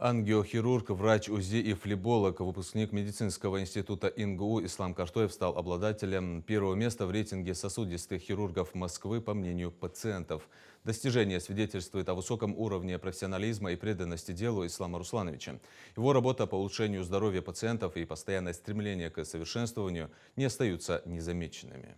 Ангиохирург, врач УЗИ и флеболог, выпускник медицинского института ИНГУ Ислам Картоев стал обладателем первого места в рейтинге сосудистых хирургов Москвы по мнению пациентов. Достижение свидетельствует о высоком уровне профессионализма и преданности делу Ислама Руслановича. Его работа по улучшению здоровья пациентов и постоянное стремление к совершенствованию не остаются незамеченными.